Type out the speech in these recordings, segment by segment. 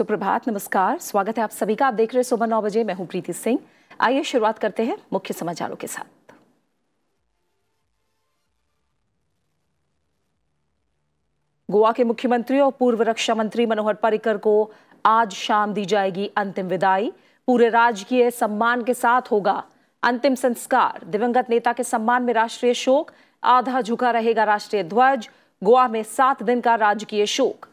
सुप्रभात नमस्कार स्वागत है आप सभी का आप देख रहे हैं सुबह नौ बजे मैं हूं प्रीति सिंह आइए शुरुआत करते हैं मुख्य समाचारों के साथ गोवा के मुख्यमंत्री और पूर्व रक्षा मंत्री मनोहर पर्रिकर को आज शाम दी जाएगी अंतिम विदाई पूरे राजकीय सम्मान के साथ होगा अंतिम संस्कार दिवंगत नेता के सम्मान में राष्ट्रीय शोक आधा झुका रहेगा राष्ट्रीय ध्वज गोवा में सात दिन का राजकीय शोक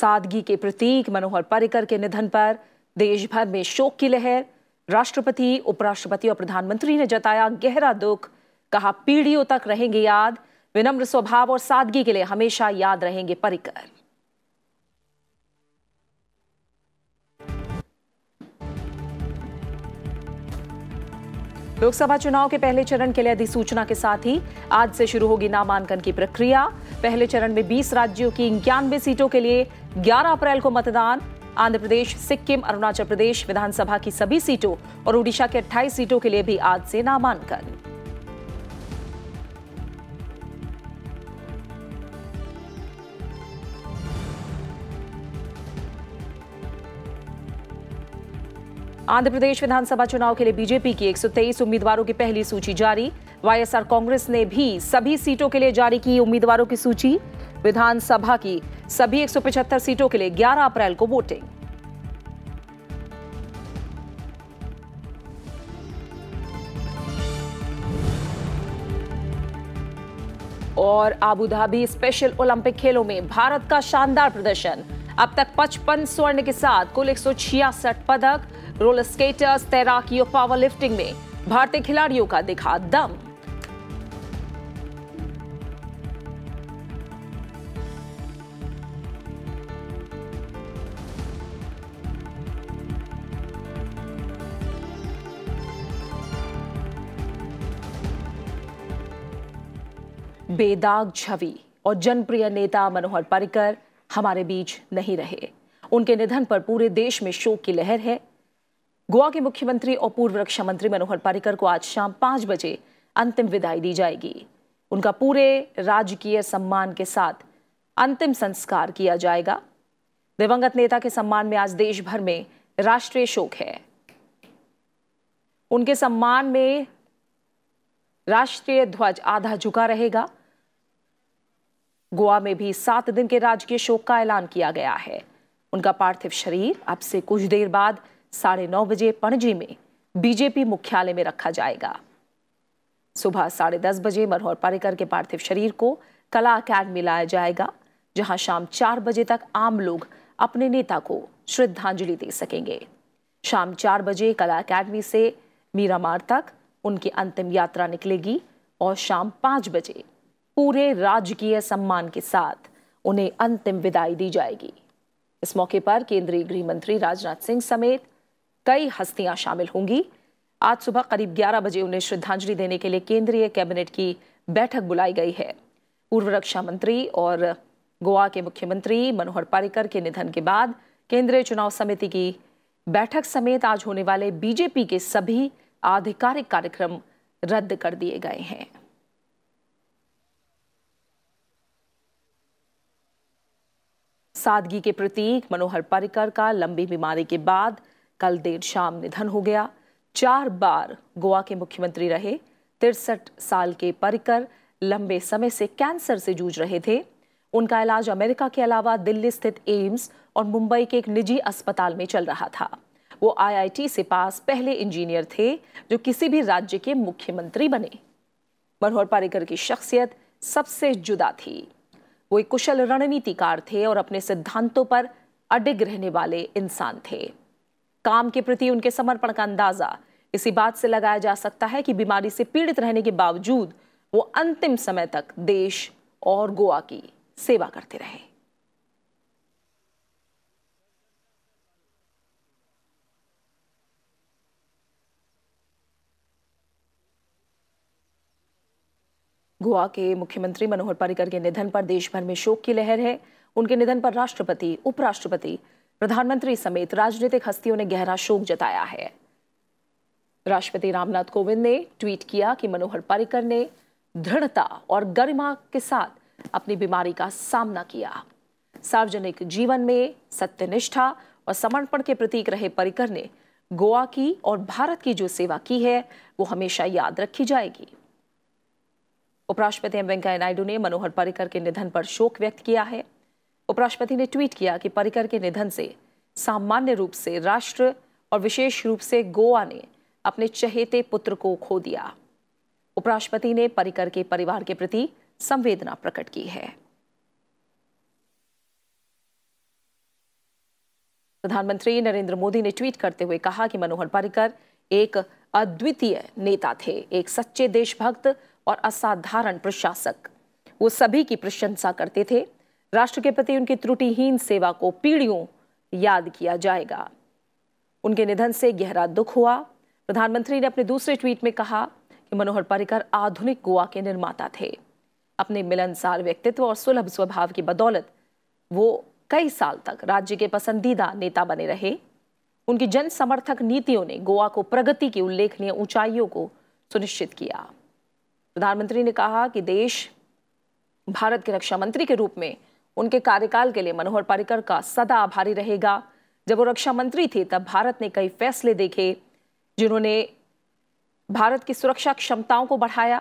सादगी के प्रतीक मनोहर पर्रिकर के निधन पर देश भर में शोक की लहर राष्ट्रपति उपराष्ट्रपति और प्रधानमंत्री ने जताया गहरा दुख कहा पीढ़ियों तक रहेंगे याद विनम्र स्वभाव और सादगी के लिए हमेशा याद रहेंगे पर्रिकर लोकसभा चुनाव के पहले चरण के लिए अधिसूचना के साथ ही आज से शुरू होगी नामांकन की प्रक्रिया पहले चरण में 20 राज्यों की इक्यानवे सीटों के लिए 11 अप्रैल को मतदान आंध्र प्रदेश सिक्किम अरुणाचल प्रदेश विधानसभा की सभी सीटों और उड़ीसा के 28 सीटों के लिए भी आज से नामांकन आंध्र प्रदेश विधानसभा चुनाव के लिए बीजेपी की 123 उम्मीदवारों की पहली सूची जारी वाईएसआर कांग्रेस ने भी सभी सीटों के लिए जारी की उम्मीदवारों की सूची विधानसभा की सभी 175 सीटों के लिए 11 अप्रैल को वोटिंग और आबू धाबी स्पेशल ओलंपिक खेलों में भारत का शानदार प्रदर्शन अब तक 55 स्वर्ण के साथ कुल एक पदक रोलर स्केटर्स तैराकी और पावर लिफ्टिंग में भारतीय खिलाड़ियों का दिखा दम बेदाग छवि और जनप्रिय नेता मनोहर पर्रिकर हमारे बीच नहीं रहे उनके निधन पर पूरे देश में शोक की लहर है गोवा के मुख्यमंत्री और पूर्व रक्षा मंत्री मनोहर पर्रिकर को आज शाम पांच बजे अंतिम विदाई दी जाएगी उनका पूरे राजकीय सम्मान के साथ अंतिम संस्कार किया जाएगा दिवंगत नेता के सम्मान में आज देश भर में राष्ट्रीय शोक है उनके सम्मान में राष्ट्रीय ध्वज आधा झुका रहेगा गोवा में भी सात दिन के राजकीय शोक का ऐलान किया गया है उनका पार्थिव शरीर अब से कुछ देर बाद साढ़े नौ बजे पणजी में बीजेपी मुख्यालय में रखा जाएगा सुबह साढ़े दस बजे मनोहर पर्रिकर के पार्थिव शरीर को कला अकादमी लाया जाएगा जहां शाम चार बजे तक आम लोग अपने नेता को श्रद्धांजलि दे सकेंगे शाम चार बजे कला अकादमी से मीरामार तक उनकी अंतिम यात्रा निकलेगी और शाम पाँच बजे पूरे राजकीय सम्मान के साथ उन्हें अंतिम विदाई दी जाएगी इस मौके पर केंद्रीय गृह मंत्री राजनाथ सिंह समेत कई हस्तियां शामिल होंगी आज सुबह करीब 11 बजे उन्हें श्रद्धांजलि देने के लिए केंद्रीय कैबिनेट की बैठक बुलाई गई है पूर्व रक्षा मंत्री और गोवा के मुख्यमंत्री मनोहर पर्रिकर के निधन के बाद केंद्रीय चुनाव समिति की बैठक समेत आज होने वाले बीजेपी के सभी आधिकारिक कार्यक्रम रद्द कर दिए गए हैं सादगी के प्रतीक मनोहर पर्रिकर का लंबी बीमारी के बाद कल देर शाम निधन हो गया चार बार गोवा के मुख्यमंत्री रहे तिरसठ साल के पर्रिकर लंबे समय से कैंसर से जूझ रहे थे उनका इलाज अमेरिका के अलावा दिल्ली स्थित एम्स और मुंबई के एक निजी अस्पताल में चल रहा था वो आईआईटी से पास पहले इंजीनियर थे जो किसी भी राज्य के मुख्यमंत्री बने मनोहर पर्रिकर की शख्सियत सबसे जुदा थी वो एक कुशल रणनीतिकार थे और अपने सिद्धांतों पर अडिग रहने वाले इंसान थे काम के प्रति उनके समर्पण का अंदाजा इसी बात से लगाया जा सकता है कि बीमारी से पीड़ित रहने के बावजूद वो अंतिम समय तक देश और गोवा की सेवा करते रहे गोवा के मुख्यमंत्री मनोहर पर्रिकर के निधन पर देश भर में शोक की लहर है उनके निधन पर राष्ट्रपति उपराष्ट्रपति प्रधानमंत्री समेत राजनीतिक हस्तियों ने गहरा शोक जताया है राष्ट्रपति रामनाथ कोविंद ने ट्वीट किया कि मनोहर पर्रिकर ने दृढ़ता और गरिमा के साथ अपनी बीमारी का सामना किया सार्वजनिक जीवन में सत्यनिष्ठा और समर्पण के प्रतीक रहे पर्रिकर ने गोवा की और भारत की जो सेवा की है वो हमेशा याद रखी जाएगी उपराष्ट्रपति एम वेंकैया नायडू ने मनोहर पर्रिकर के निधन पर शोक व्यक्त किया है उपराष्ट्रपति ने ट्वीट किया कि पर्रिकर के निधन से सामान्य रूप से राष्ट्र और विशेष रूप से गोवा ने अपने चहेते पुत्र को खो दिया उपराष्ट्रपति ने पर्रिकर के परिवार के प्रति संवेदना प्रकट की है प्रधानमंत्री नरेंद्र मोदी ने ट्वीट करते हुए कहा कि मनोहर पर्रिकर एक अद्वितीय नेता थे एक सच्चे देशभक्त और असाधारण प्रशासक वो सभी की प्रशंसा करते थे राष्ट्र के प्रति उनकी त्रुटिहीन सेवा को पीढ़ियों याद किया जाएगा उनके निधन से गहरा दुख हुआ प्रधानमंत्री ने अपने दूसरे ट्वीट में कहा कि मनोहर पर्रिकर आधुनिक गोवा के निर्माता थे अपने मिलनसार व्यक्तित्व और सुलभ स्वभाव की बदौलत वो कई साल तक राज्य के पसंदीदा नेता बने रहे उनकी जन समर्थक नीतियों ने गोवा को प्रगति की उल्लेखनीय ऊंचाइयों को सुनिश्चित किया प्रधानमंत्री ने कहा कि देश भारत के रक्षा मंत्री के रूप में उनके कार्यकाल के लिए मनोहर पर्रिकर का सदा आभारी रहेगा जब वो रक्षा मंत्री थे तब भारत ने कई फैसले देखे जिन्होंने भारत की सुरक्षा क्षमताओं को बढ़ाया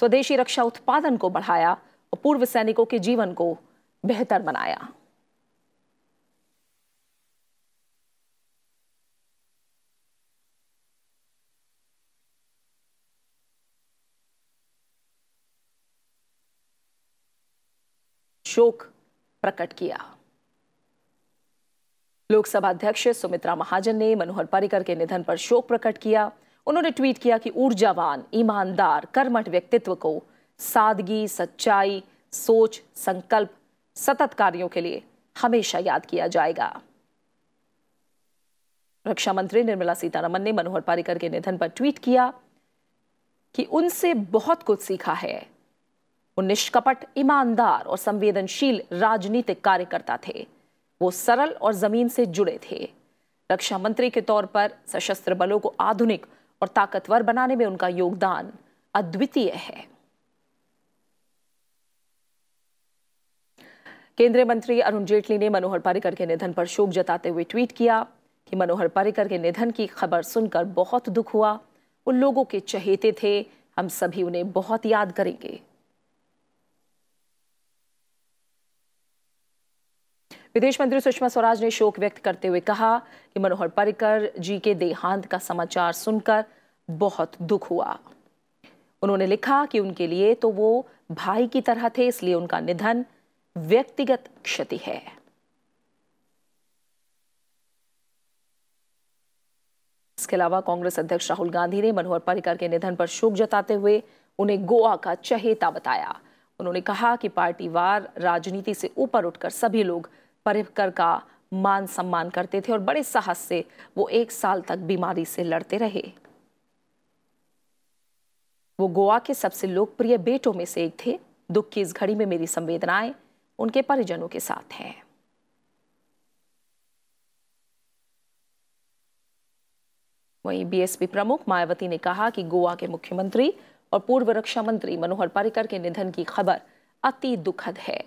स्वदेशी रक्षा उत्पादन को बढ़ाया और पूर्व सैनिकों के जीवन को बेहतर बनाया शोक प्रकट किया लोकसभा अध्यक्ष सुमित्रा महाजन ने मनोहर पर्रिकर के निधन पर शोक प्रकट किया उन्होंने ट्वीट किया कि ऊर्जावान ईमानदार कर्मठ व्यक्तित्व को सादगी सच्चाई सोच संकल्प सतत कार्यों के लिए हमेशा याद किया जाएगा रक्षा मंत्री निर्मला सीतारमन ने मनोहर पर्रिकर के निधन पर ट्वीट किया कि उनसे बहुत कुछ सीखा है वो निष्कपट ईमानदार और संवेदनशील राजनीतिक कार्यकर्ता थे वो सरल और जमीन से जुड़े थे रक्षा मंत्री के तौर पर सशस्त्र बलों को आधुनिक और ताकतवर बनाने में उनका योगदान अद्वितीय है केंद्रीय मंत्री अरुण जेटली ने मनोहर पर्रिकर के निधन पर शोक जताते हुए ट्वीट किया कि मनोहर पर्रिकर के निधन की खबर सुनकर बहुत दुख हुआ उन लोगों के चहेते थे हम सभी उन्हें बहुत याद करेंगे विदेश मंत्री सुषमा स्वराज ने शोक व्यक्त करते हुए कहा कि मनोहर पर्रिकर जी के देहांत का समाचार सुनकर बहुत दुख हुआ उन्होंने लिखा कि उनके लिए तो वो भाई की तरह थे इसलिए उनका निधन व्यक्तिगत क्षति है इसके अलावा कांग्रेस अध्यक्ष राहुल गांधी ने मनोहर पर्रिकर के निधन पर शोक जताते हुए उन्हें गोवा का चहेता बताया उन्होंने कहा कि पार्टीवार राजनीति से ऊपर उठकर सभी लोग पर्रिकर का मान सम्मान करते थे और बड़े साहस से वो एक साल तक बीमारी से लड़ते रहे वो गोवा के सबसे लोकप्रिय बेटों में से एक थे दुख की इस घड़ी में मेरी संवेदनाएं उनके परिजनों के साथ हैं वहीं बीएसपी प्रमुख मायावती ने कहा कि गोवा के मुख्यमंत्री और पूर्व रक्षा मंत्री मनोहर पर्रिकर के निधन की खबर अति दुखद है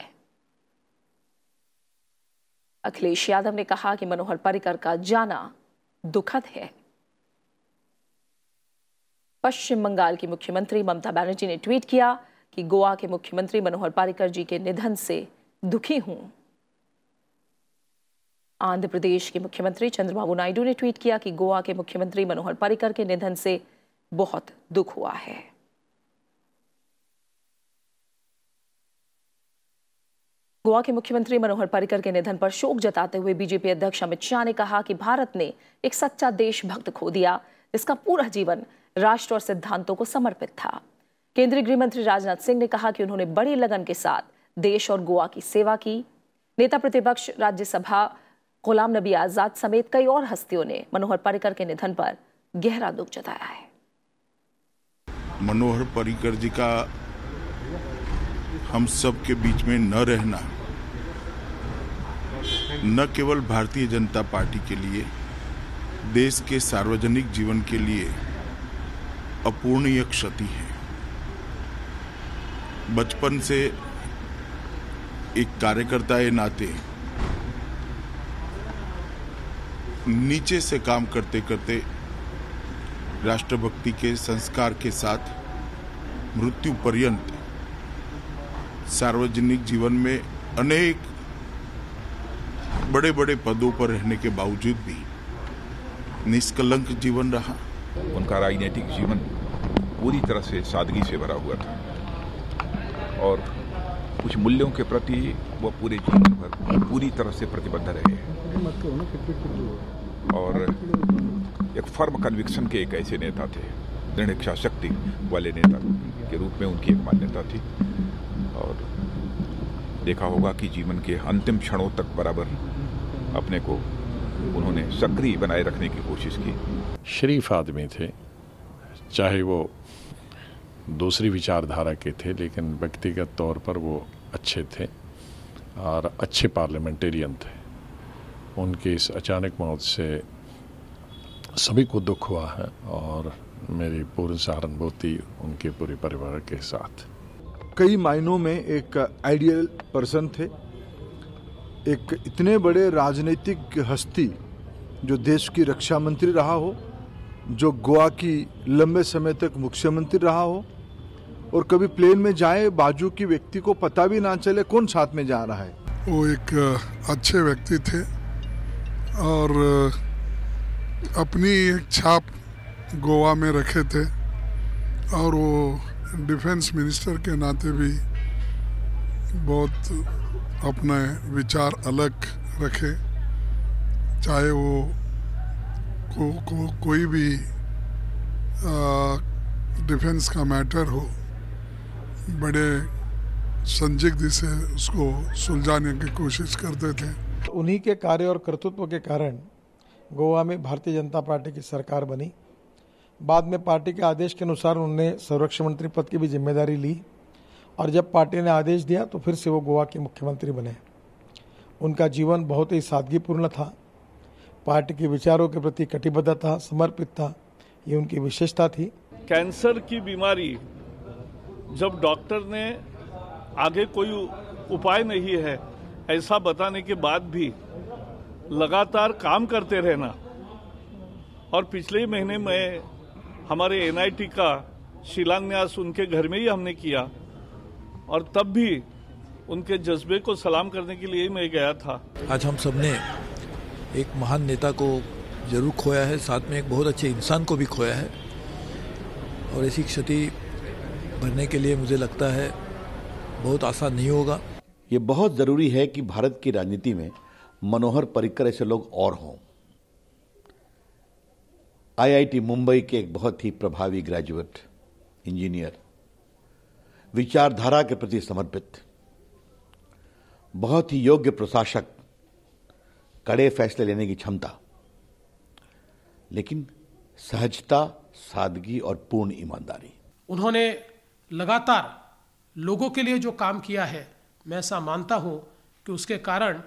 अखिलेश यादव ने कहा कि मनोहर पर्रिकर का जाना दुखद है पश्चिम बंगाल की मुख्यमंत्री ममता बनर्जी ने ट्वीट किया कि गोवा के मुख्यमंत्री मनोहर पर्रिकर जी के निधन से दुखी हूं आंध्र प्रदेश के मुख्यमंत्री चंद्रबाबू नायडू ने ट्वीट किया कि गोवा के मुख्यमंत्री मनोहर पर्रिकर के निधन से बहुत दुख हुआ है गोवा के मुख्यमंत्री मनोहर पर्रिकर के निधन पर शोक जताते हुए बीजेपी अध्यक्ष अमित शाह ने कहा कि भारत ने एक सच्चा देशभक्त खो दिया जिसका पूरा जीवन राष्ट्र और सिद्धांतों को समर्पित था केंद्रीय गृह मंत्री राजनाथ सिंह ने कहा कि उन्होंने बड़ी लगन के साथ देश और गोवा की सेवा की नेता प्रतिपक्ष राज्यसभा गुलाम नबी आजाद समेत कई और हस्तियों ने मनोहर पर्रिकर के निधन पर गहरा दुख जताया है मनोहर पर्रिकर जी का हम सब के बीच में न रहना न केवल भारतीय जनता पार्टी के लिए देश के सार्वजनिक जीवन के लिए अपूर्णीय क्षति है बचपन से एक कार्यकर्ता के नाते नीचे से काम करते करते राष्ट्रभक्ति के संस्कार के साथ मृत्यु पर्यंत सार्वजनिक जीवन में अनेक बड़े बड़े पदों पर रहने के बावजूद भी निष्कलंक जीवन रहा उनका राजनीतिक जीवन पूरी तरह से सादगी से भरा हुआ था और कुछ मूल्यों के प्रति वह पूरे जीवन भर पूरी तरह से प्रतिबद्ध रहे और एक फर्म कन्विक्शन के एक ऐसे नेता थे दृढ़ इच्छा शक्ति वाले नेता के रूप में उनकी एक मान्यता थी और देखा होगा कि जीवन के अंतिम क्षणों तक बराबर अपने को उन्होंने सक्रिय बनाए रखने की कोशिश की शरीफ आदमी थे चाहे वो दूसरी विचारधारा के थे लेकिन व्यक्तिगत तौर पर वो अच्छे थे और अच्छे पार्लियामेंटेरियन थे उनके इस अचानक मौत से सभी को दुख हुआ है और मेरी पूर्ण सहानुभूति उनके पूरे परिवार के साथ कई मायनों में एक आइडियल पर्सन थे एक इतने बड़े राजनीतिक हस्ती जो देश की रक्षा मंत्री रहा हो जो गोवा की लंबे समय तक मुख्यमंत्री रहा हो और कभी प्लेन में जाए बाजू की व्यक्ति को पता भी ना चले कौन साथ में जा रहा है वो एक अच्छे व्यक्ति थे और अपनी एक छाप गोवा में रखे थे और वो डिफेंस मिनिस्टर के नाते भी बहुत अपने विचार अलग रखे चाहे वो को, को कोई भी डिफेंस का मैटर हो बड़े संजिग्ध से उसको सुलझाने की कोशिश करते थे उन्हीं के कार्य और कर्तृत्व के कारण गोवा में भारतीय जनता पार्टी की सरकार बनी बाद में पार्टी के आदेश के अनुसार उन्होंने संरक्षण मंत्री पद की भी जिम्मेदारी ली और जब पार्टी ने आदेश दिया तो फिर से वो गोवा के मुख्यमंत्री बने उनका जीवन बहुत ही सादगीपूर्ण था पार्टी के विचारों के प्रति कटिबद्ध था समर्पित था ये उनकी विशेषता थी कैंसर की बीमारी जब डॉक्टर ने आगे कोई उपाय नहीं है ऐसा बताने के बाद भी लगातार काम करते रहना और पिछले महीने में हमारे एनआईटी का शिलान्यास उनके घर में ही हमने किया और तब भी उनके जज्बे को सलाम करने के लिए ही मैं गया था आज हम सबने एक महान नेता को जरूर खोया है साथ में एक बहुत अच्छे इंसान को भी खोया है और ऐसी क्षति भरने के लिए मुझे लगता है बहुत आसान नहीं होगा ये बहुत ज़रूरी है कि भारत की राजनीति में मनोहर पर्रिकर ऐसे लोग और हों आईआईटी मुंबई के एक बहुत ही प्रभावी ग्रेजुएट इंजीनियर विचारधारा के प्रति समर्पित बहुत ही योग्य प्रशासक कड़े फैसले लेने की क्षमता लेकिन सहजता सादगी और पूर्ण ईमानदारी उन्होंने लगातार लोगों के लिए जो काम किया है मैं ऐसा मानता हूं कि उसके कारण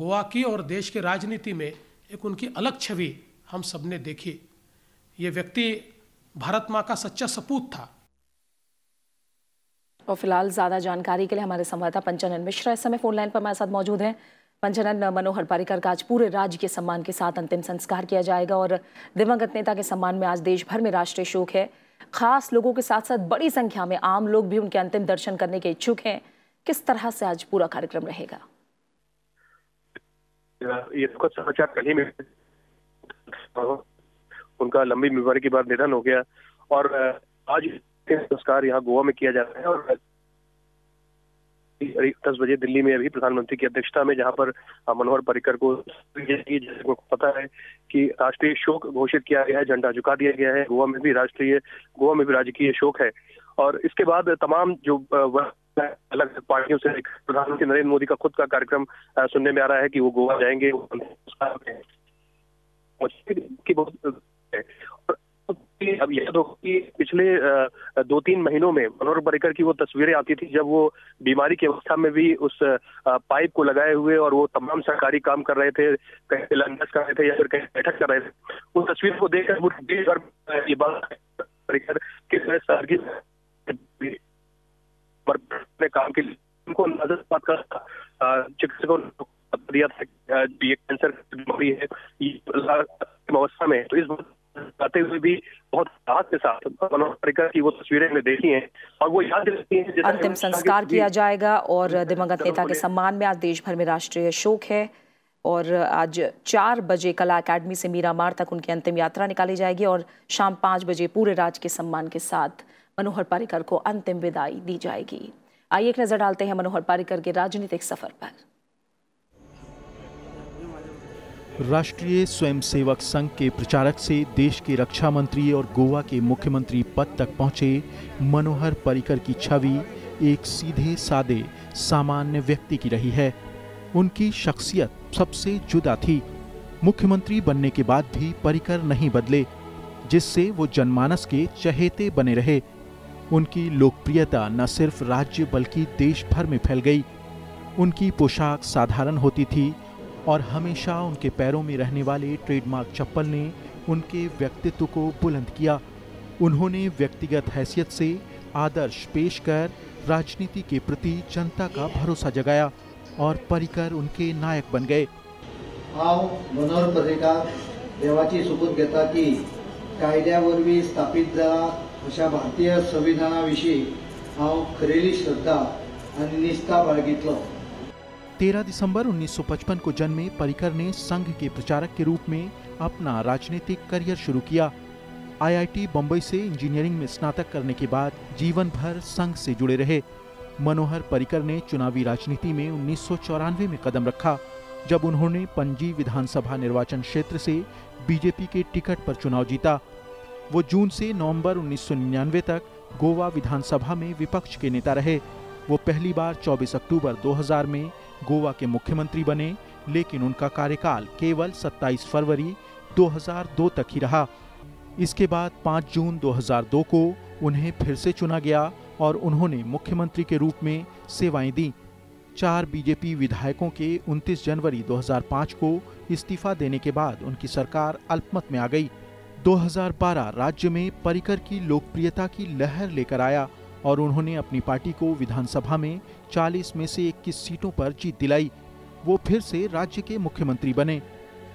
गोवा की और देश की राजनीति में एक उनकी अलग छवि हम सबने देखी ये व्यक्ति भारत माँ का सच्चा सपूत था और फिलहाल ज़्यादा जानकारी के लिए हमारे संवाददाता पंचानंद मिश्रा इस समय फोन लाइन पर हमारे साथ मौजूद हैं पंचानंद मनोहर पारिकर का आज पूरे राज्य के सम्मान के साथ अंतिम संस्कार किया जाएगा और दिवंगत नेता के सम्मान में आज देश भर में राष्ट्रीय शोक है खास लोगों के साथ साथ बड़ी संख्या में आम लोग भी उनके अंतिम दर्शन करने के इच्छुक हैं किस तरह से आज पूरा कार्यक्रम रहेगा ये तो समाचार कल ही उनका लंबी बीमारी के बाद निधन हो गया और आज अंतिम संस्कार यहाँ गोवा में किया जा रहा है और दस बजे दिल्ली में अभी प्रधानमंत्री की अध्यक्षता में जहां पर मनोहर पर्रिकर को पता है कि राष्ट्रीय शोक घोषित किया गया है झंडा झुका दिया गया है गोवा में भी राष्ट्रीय गोवा में भी राजकीय शोक है और इसके बाद तमाम जो अलग अलग पार्टियों से प्रधानमंत्री नरेंद्र मोदी का खुद का कार्यक्रम सुनने में आ रहा है कि वो गोवा जाएंगे की बहुत कि अब याद तो हो कि पिछले दो तीन महीनों में मनोहर पर्रिकर की वो तस्वीरें आती थी जब वो बीमारी की अवस्था में भी उस पाइप को लगाए हुए और वो तमाम सरकारी काम कर रहे थे कहीं तिलंगस कर रहे थे या फिर कहीं बैठक कर रहे थे उस तस्वीर को देखकर वो देश भर ये बात पर्रिकर किस तरह सरगी काम के लिए उनको नजर बात का चिकित्सकों दिया था ये कैंसर बीमारी है अवस्था में तो इस बात जाते हुए भी बहुत राहत के साथ मनोहर पर्रिकर की वो तस्वीरें हमने देखी हैं और वो याद रहती हैं अंतिम संस्कार किया जाएगा और दिवंगत नेता के सम्मान में आज देश भर में राष्ट्रीय शोक है और आज चार बजे कला एकेडमी से मीरा मार तक उनकी अंतिम यात्रा निकाली जाएगी और शाम पाँच बजे पूरे राज्य के सम्मान के साथ मनोहर पारिकर को अंतिम विदाई दी जाएगी आइए एक नजर डालते हैं मनोहर पारिकर के राजनीतिक सफर पर राष्ट्रीय स्वयंसेवक संघ के प्रचारक से देश के रक्षा मंत्री और गोवा के मुख्यमंत्री पद तक पहुंचे मनोहर पर्रिकर की छवि एक सीधे सादे सामान्य व्यक्ति की रही है उनकी शख्सियत सबसे जुदा थी मुख्यमंत्री बनने के बाद भी पर्रिकर नहीं बदले जिससे वो जनमानस के चहेते बने रहे उनकी लोकप्रियता न सिर्फ राज्य बल्कि देश भर में फैल गई उनकी पोशाक साधारण होती थी और हमेशा उनके पैरों में रहने वाले ट्रेडमार्क चप्पल ने उनके व्यक्तित्व को बुलंद किया उन्होंने व्यक्तिगत हैसियत से आदर्श पेश कर राजनीति के प्रति जनता का भरोसा जगाया और परिकर उनके नायक बन गए हांव मनोहर पर्रिका देवाची सोपूत घता कि कायद्या स्थापित अशा भारतीय संविधाना विषय हाँ खरेली श्रद्धा आ निष्ठा बाळगितलो तेरह दिसंबर 1955 को जन्मे परिकर ने संघ के प्रचारक के रूप में अपना राजनीतिक करियर शुरू किया आईआईटी बम्बई से इंजीनियरिंग में स्नातक करने के बाद जीवन भर संघ से जुड़े रहे मनोहर परिकर ने चुनावी राजनीति में उन्नीस में कदम रखा जब उन्होंने पंजी विधानसभा निर्वाचन क्षेत्र से बीजेपी के टिकट पर चुनाव जीता वो जून से नवंबर 1999 तक गोवा विधानसभा में विपक्ष के नेता रहे वो पहली बार 24 अक्टूबर 2000 में गोवा के मुख्यमंत्री बने लेकिन उनका कार्यकाल केवल 27 फरवरी 2002 तक ही रहा इसके बाद 5 जून 2002 को उन्हें फिर से चुना गया और उन्होंने मुख्यमंत्री के रूप में सेवाएं दी चार बीजेपी विधायकों के 29 जनवरी 2005 को इस्तीफा देने के बाद उनकी सरकार अल्पमत में आ गई 2012 राज्य में परिकर की लोकप्रियता की लहर लेकर आया और उन्होंने अपनी पार्टी को विधानसभा में 40 में से 21 सीटों पर जीत दिलाई वो फिर से राज्य के मुख्यमंत्री बने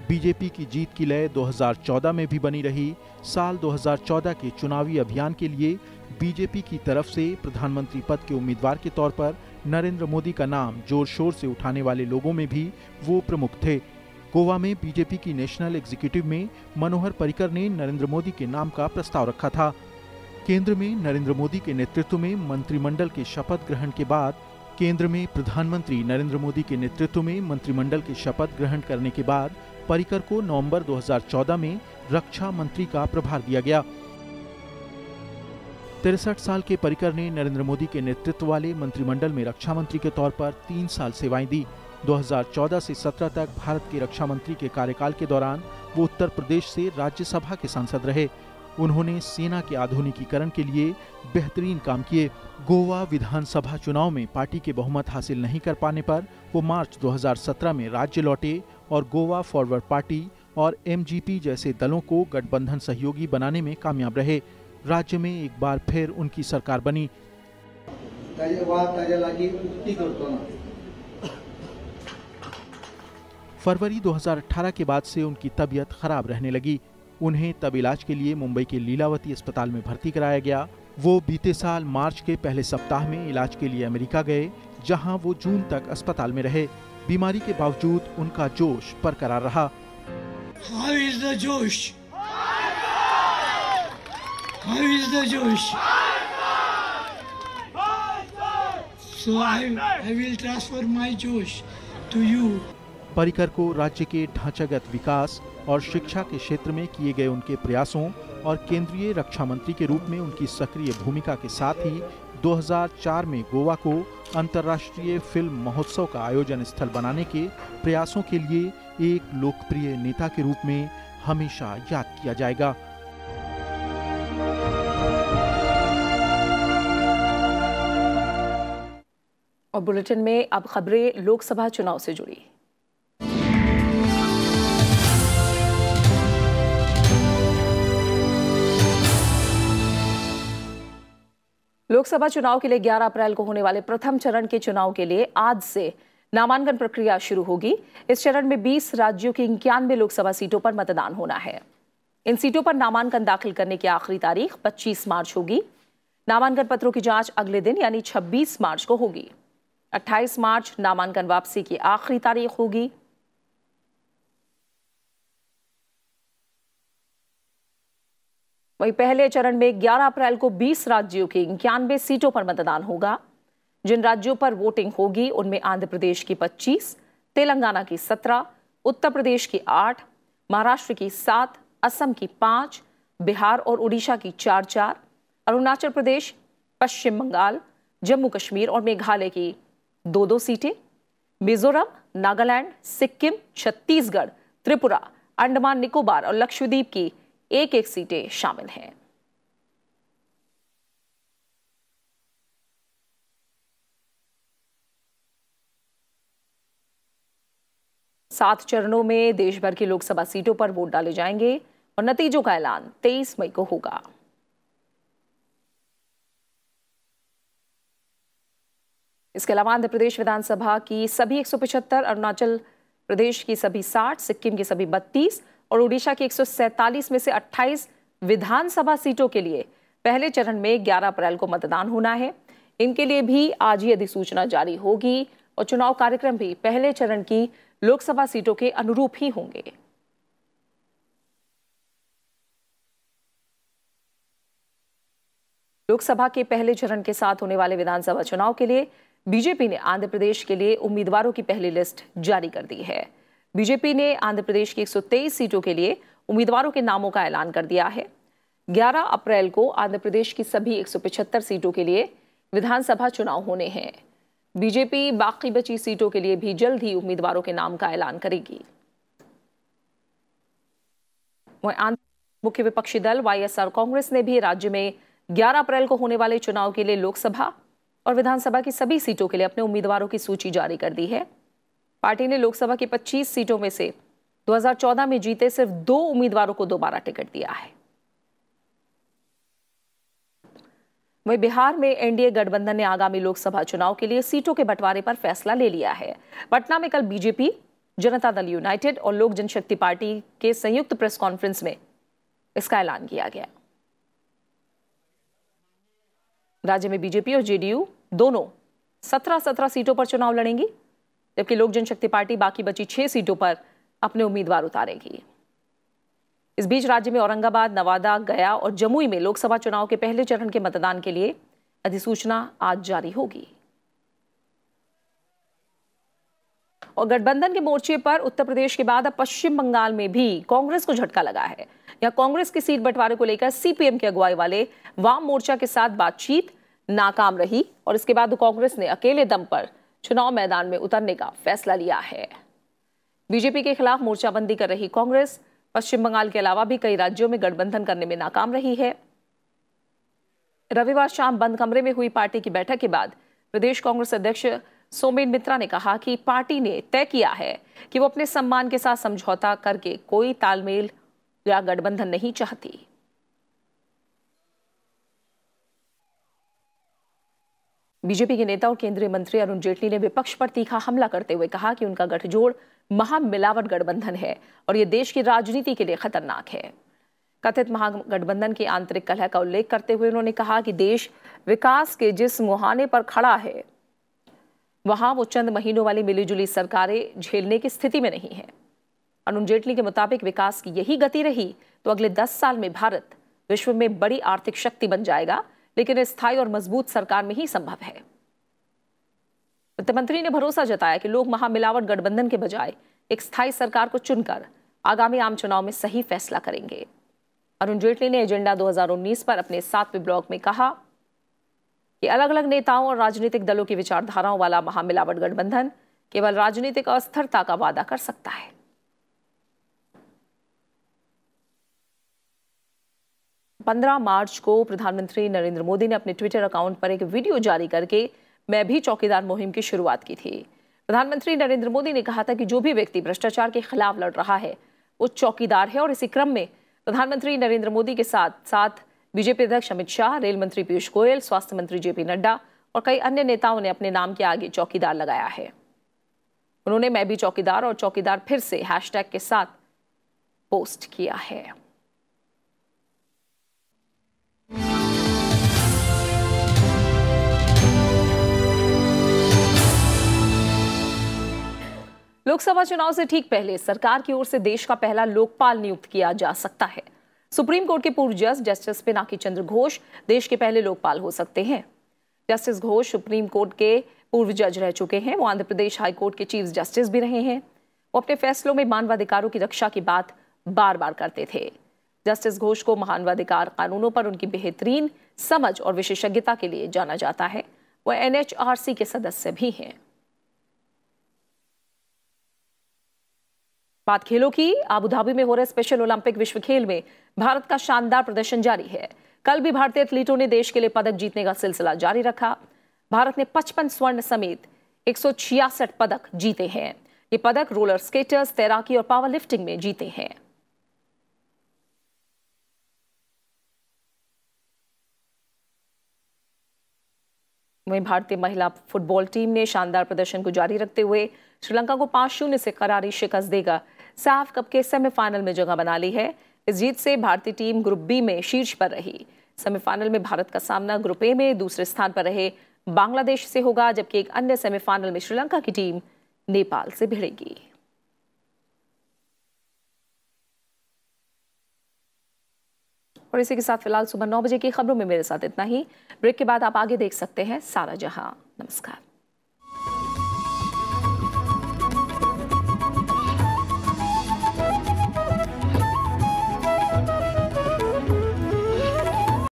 बीजेपी की जीत की लय 2014 में भी बनी रही साल 2014 के चुनावी अभियान के लिए बीजेपी की तरफ से प्रधानमंत्री पद के उम्मीदवार के तौर पर नरेंद्र मोदी का नाम जोर शोर से उठाने वाले लोगों में भी वो प्रमुख थे गोवा में बीजेपी की नेशनल एग्जीक्यूटिव में मनोहर परिकर ने नरेंद्र मोदी के नाम का प्रस्ताव रखा था केंद्र में नरेंद्र मोदी के नेतृत्व में मंत्रिमंडल के शपथ ग्रहण के बाद केंद्र में प्रधानमंत्री नरेंद्र मोदी के नेतृत्व में मंत्रिमंडल के शपथ ग्रहण करने के बाद परिकर को नवंबर 2014 में रक्षा मंत्री का प्रभार दिया गया तिरसठ साल के परिकर ने नरेंद्र मोदी के नेतृत्व वाले मंत्रिमंडल में रक्षा मंत्री के तौर पर तीन साल सेवाएं दी 2014 से 17 तक भारत के रक्षा मंत्री के कार्यकाल के दौरान वो उत्तर प्रदेश से राज्यसभा के सांसद रहे उन्होंने सेना के आधुनिकीकरण के लिए बेहतरीन काम किए गोवा विधानसभा चुनाव में पार्टी के बहुमत हासिल नहीं कर पाने पर वो मार्च 2017 में राज्य लौटे और गोवा फॉरवर्ड पार्टी और एमजीपी जैसे दलों को गठबंधन सहयोगी बनाने में कामयाब रहे राज्य में एक बार फिर उनकी सरकार बनी फरवरी 2018 के बाद से उनकी तबीयत खराब रहने लगी उन्हें तब इलाज के लिए मुंबई के लीलावती अस्पताल में भर्ती कराया गया वो बीते साल मार्च के पहले सप्ताह में इलाज के लिए अमेरिका गए जहां वो जून तक अस्पताल में रहे बीमारी के बावजूद उनका जोश बरकरार रहा How is परिकर को राज्य के ढांचागत विकास और शिक्षा के क्षेत्र में किए गए उनके प्रयासों और केंद्रीय रक्षा मंत्री के रूप में उनकी सक्रिय भूमिका के साथ ही 2004 में गोवा को अंतर्राष्ट्रीय फिल्म महोत्सव का आयोजन स्थल बनाने के प्रयासों के लिए एक लोकप्रिय नेता के रूप में हमेशा याद किया जाएगा और बुलेटिन में अब खबरें लोकसभा चुनाव से जुड़ी लोकसभा चुनाव के लिए 11 अप्रैल को होने वाले प्रथम चरण के चुनाव के लिए आज से नामांकन प्रक्रिया शुरू होगी इस चरण में 20 राज्यों की इक्यानवे लोकसभा सीटों पर मतदान होना है इन सीटों पर नामांकन दाखिल करने की आखिरी तारीख 25 मार्च होगी नामांकन पत्रों की जांच अगले दिन यानी 26 मार्च को होगी 28 मार्च नामांकन वापसी की आखिरी तारीख होगी वहीं पहले चरण में 11 अप्रैल को 20 राज्यों की इक्यानवे सीटों पर मतदान होगा जिन राज्यों पर वोटिंग होगी उनमें आंध्र प्रदेश की 25, तेलंगाना की 17, उत्तर प्रदेश की 8, महाराष्ट्र की 7, असम की 5, बिहार और उड़ीसा की 4-4, अरुणाचल प्रदेश पश्चिम बंगाल जम्मू कश्मीर और मेघालय की दो दो सीटें मिजोरम नागालैंड सिक्किम छत्तीसगढ़ त्रिपुरा अंडमान निकोबार और लक्षद्वीप की एक एक सीटें शामिल हैं सात चरणों में देश भर की लोकसभा सीटों पर वोट डाले जाएंगे और नतीजों का ऐलान 23 मई को होगा इसके अलावा आंध्र प्रदेश विधानसभा की सभी 175, अरुणाचल प्रदेश की सभी 60, सिक्किम की सभी 32 और उड़ीसा की 147 में से 28 विधानसभा सीटों के लिए पहले चरण में 11 अप्रैल को मतदान होना है इनके लिए भी आज ही अधिसूचना जारी होगी और चुनाव कार्यक्रम भी पहले चरण की लोकसभा सीटों के अनुरूप ही होंगे लोकसभा के पहले चरण के साथ होने वाले विधानसभा चुनाव के लिए बीजेपी ने आंध्र प्रदेश के लिए उम्मीदवारों की पहली लिस्ट जारी कर दी है बीजेपी ने आंध्र प्रदेश की 123 सीटों के लिए उम्मीदवारों के नामों का ऐलान कर दिया है 11 अप्रैल को आंध्र प्रदेश की सभी 175 सीटों के लिए विधानसभा चुनाव होने हैं बीजेपी बाकी बची सीटों के लिए भी जल्द ही उम्मीदवारों के नाम का ऐलान करेगी मुख्य विपक्षी दल वाईएसआर कांग्रेस ने भी राज्य में 11 अप्रैल को होने वाले चुनाव के लिए लोकसभा और विधानसभा की सभी सीटों के लिए अपने उम्मीदवारों की सूची जारी कर दी है पार्टी ने लोकसभा की 25 सीटों में से 2014 में जीते सिर्फ दो उम्मीदवारों को दोबारा टिकट दिया है वहीं बिहार में एनडीए गठबंधन ने आगामी लोकसभा चुनाव के लिए सीटों के बंटवारे पर फैसला ले लिया है पटना में कल बीजेपी जनता दल यूनाइटेड और लोक जनशक्ति पार्टी के संयुक्त प्रेस कॉन्फ्रेंस में इसका ऐलान किया गया राज्य में बीजेपी और जेडीयू दोनों सत्रह सत्रह सीटों पर चुनाव लड़ेंगी जबकि लोक जनशक्ति पार्टी बाकी बची छह सीटों पर अपने उम्मीदवार उतारेगी इस बीच राज्य में औरंगाबाद नवादा गया और जमुई में लोकसभा चुनाव के पहले चरण के मतदान के लिए अधिसूचना आज जारी होगी और गठबंधन के मोर्चे पर उत्तर प्रदेश के बाद अब पश्चिम बंगाल में भी कांग्रेस को झटका लगा है यहाँ कांग्रेस की सीट बंटवारे को लेकर सीपीएम की अगुवाई वाले वाम मोर्चा के साथ बातचीत नाकाम रही और इसके बाद कांग्रेस ने अकेले दम पर चुनाव मैदान में उतरने का फैसला लिया है बीजेपी के खिलाफ मोर्चाबंदी कर रही कांग्रेस पश्चिम बंगाल के अलावा भी कई राज्यों में गठबंधन करने में नाकाम रही है रविवार शाम बंद कमरे में हुई पार्टी की बैठक के बाद प्रदेश कांग्रेस अध्यक्ष सोमेन मित्रा ने कहा कि पार्टी ने तय किया है कि वो अपने सम्मान के साथ समझौता करके कोई तालमेल या गठबंधन नहीं चाहती बीजेपी के नेता और केंद्रीय मंत्री अरुण जेटली ने विपक्ष पर तीखा हमला करते हुए कहा कि उनका गठजोड़ महामिलावट गठबंधन है और ये देश की राजनीति के लिए खतरनाक है कथित महागठबंधन की आंतरिक कलह का उल्लेख करते हुए उन्होंने कहा कि देश विकास के जिस मुहाने पर खड़ा है वहां वो चंद महीनों वाली मिलीजुली सरकारें झेलने की स्थिति में नहीं है अरुण जेटली के मुताबिक विकास की यही गति रही तो अगले दस साल में भारत विश्व में बड़ी आर्थिक शक्ति बन जाएगा लेकिन स्थायी और मजबूत सरकार में ही संभव है वित्त मंत्री ने भरोसा जताया कि लोग महामिलावट गठबंधन के बजाय एक स्थायी सरकार को चुनकर आगामी आम चुनाव में सही फैसला करेंगे अरुण जेटली ने एजेंडा 2019 पर अपने सातवें ब्लॉग में कहा कि अलग अलग नेताओं और राजनीतिक दलों की विचारधाराओं वाला महामिलावट गठबंधन केवल राजनीतिक अस्थिरता का वादा कर सकता है 15 मार्च को प्रधानमंत्री नरेंद्र मोदी ने अपने ट्विटर अकाउंट पर एक वीडियो जारी करके मैं भी चौकीदार मुहिम की शुरुआत की थी प्रधानमंत्री नरेंद्र मोदी ने कहा था कि जो भी व्यक्ति भ्रष्टाचार के खिलाफ लड़ रहा है वो चौकीदार है और इसी क्रम में प्रधानमंत्री नरेंद्र मोदी के साथ साथ बीजेपी अध्यक्ष अमित शाह रेल मंत्री पीयूष गोयल स्वास्थ्य मंत्री जेपी नड्डा और कई अन्य नेताओं ने अपने नाम के आगे चौकीदार लगाया है उन्होंने मैं भी चौकीदार और चौकीदार फिर से हैशटैग के साथ पोस्ट किया है लोकसभा चुनाव से ठीक पहले सरकार की ओर से देश का पहला लोकपाल नियुक्त किया जा सकता है सुप्रीम कोर्ट के पूर्व जज जस्टिस पिनाकी चंद्र घोष देश के पहले लोकपाल हो सकते हैं जस्टिस घोष सुप्रीम कोर्ट के पूर्व जज रह चुके हैं वो आंध्र प्रदेश हाईकोर्ट के चीफ जस्टिस भी रहे हैं वो अपने फैसलों में मानवाधिकारों की रक्षा की बात बार बार करते थे जस्टिस घोष को मानवाधिकार कानूनों पर उनकी बेहतरीन समझ और विशेषज्ञता के लिए जाना जाता है वह एनएचआरसी के सदस्य भी हैं बात खेलों की आबुधाबी में हो रहे स्पेशल ओलंपिक विश्व खेल में भारत का शानदार प्रदर्शन जारी है कल भी भारतीय एथलीटों ने देश के लिए पदक जीतने का सिलसिला जारी रखा भारत ने 55 स्वर्ण समेत एक पदक जीते हैं ये पदक रोलर स्केटर्स तैराकी और पावर लिफ्टिंग में जीते हैं वहीं भारतीय महिला फुटबॉल टीम ने शानदार प्रदर्शन को जारी रखते हुए श्रीलंका को पांच शून्य से करारी शिकस्त देगा साफ कप के सेमीफाइनल में जगह बना ली है इस जीत से भारतीय टीम ग्रुप बी में शीर्ष पर रही सेमीफाइनल में भारत का सामना ग्रुप ए में दूसरे स्थान पर रहे बांग्लादेश से होगा जबकि एक अन्य सेमीफाइनल में श्रीलंका की टीम नेपाल से भिड़ेगी और इसी के साथ फिलहाल सुबह नौ बजे की खबरों में मेरे साथ इतना ही ब्रेक के बाद आप आगे देख सकते हैं सारा जहां नमस्कार